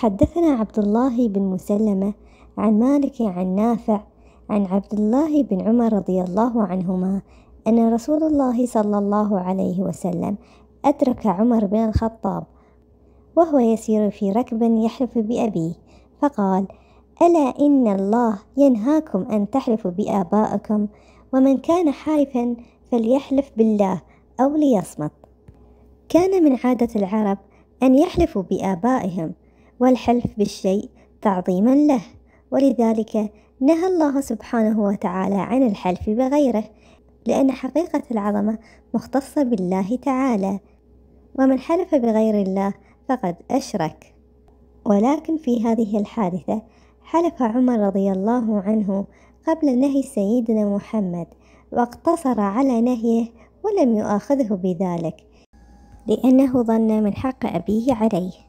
حدثنا عبد الله بن مسلمة عن مالك عن نافع عن عبد الله بن عمر رضي الله عنهما أن رسول الله صلى الله عليه وسلم أدرك عمر بن الخطاب وهو يسير في ركب يحلف بأبيه فقال ألا إن الله ينهاكم أن تحلفوا بآبائكم ومن كان حالفا فليحلف بالله أو ليصمت كان من عادة العرب أن يحلفوا بآبائهم والحلف بالشيء تعظيما له ولذلك نهى الله سبحانه وتعالى عن الحلف بغيره لأن حقيقة العظمة مختصة بالله تعالى ومن حلف بغير الله فقد أشرك ولكن في هذه الحادثة حلف عمر رضي الله عنه قبل نهي سيدنا محمد واقتصر على نهيه ولم يؤاخذه بذلك لأنه ظن من حق أبيه عليه